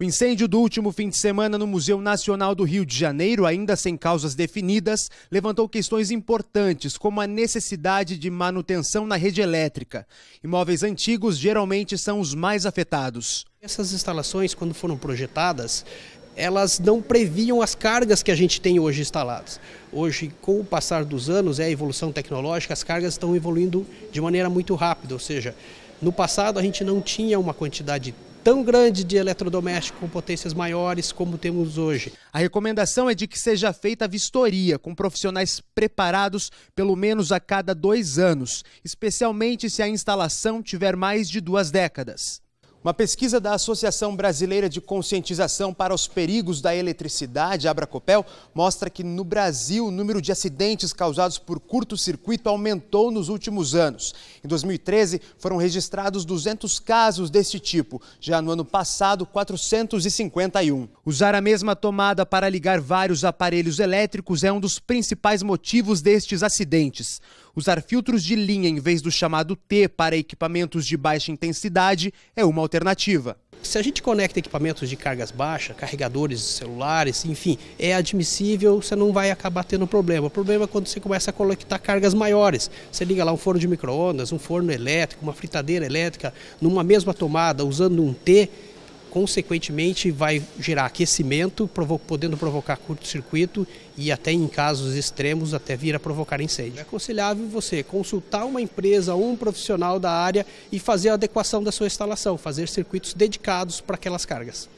O incêndio do último fim de semana no Museu Nacional do Rio de Janeiro, ainda sem causas definidas, levantou questões importantes, como a necessidade de manutenção na rede elétrica. Imóveis antigos geralmente são os mais afetados. Essas instalações, quando foram projetadas, elas não previam as cargas que a gente tem hoje instaladas. Hoje, com o passar dos anos, é a evolução tecnológica, as cargas estão evoluindo de maneira muito rápida, ou seja, no passado a gente não tinha uma quantidade tão grande de eletrodoméstico com potências maiores como temos hoje. A recomendação é de que seja feita a vistoria com profissionais preparados pelo menos a cada dois anos, especialmente se a instalação tiver mais de duas décadas. Uma pesquisa da Associação Brasileira de Conscientização para os Perigos da Eletricidade, Abracopel, mostra que no Brasil o número de acidentes causados por curto-circuito aumentou nos últimos anos. Em 2013, foram registrados 200 casos deste tipo, já no ano passado, 451. Usar a mesma tomada para ligar vários aparelhos elétricos é um dos principais motivos destes acidentes. Usar filtros de linha em vez do chamado T para equipamentos de baixa intensidade é uma alternativa. Se a gente conecta equipamentos de cargas baixas, carregadores celulares, enfim, é admissível, você não vai acabar tendo problema. O problema é quando você começa a conectar cargas maiores. Você liga lá um forno de micro-ondas, um forno elétrico, uma fritadeira elétrica, numa mesma tomada, usando um T, consequentemente vai gerar aquecimento, provo podendo provocar curto-circuito e até em casos extremos até vir a provocar incêndio. É aconselhável você consultar uma empresa ou um profissional da área e fazer a adequação da sua instalação, fazer circuitos dedicados para aquelas cargas.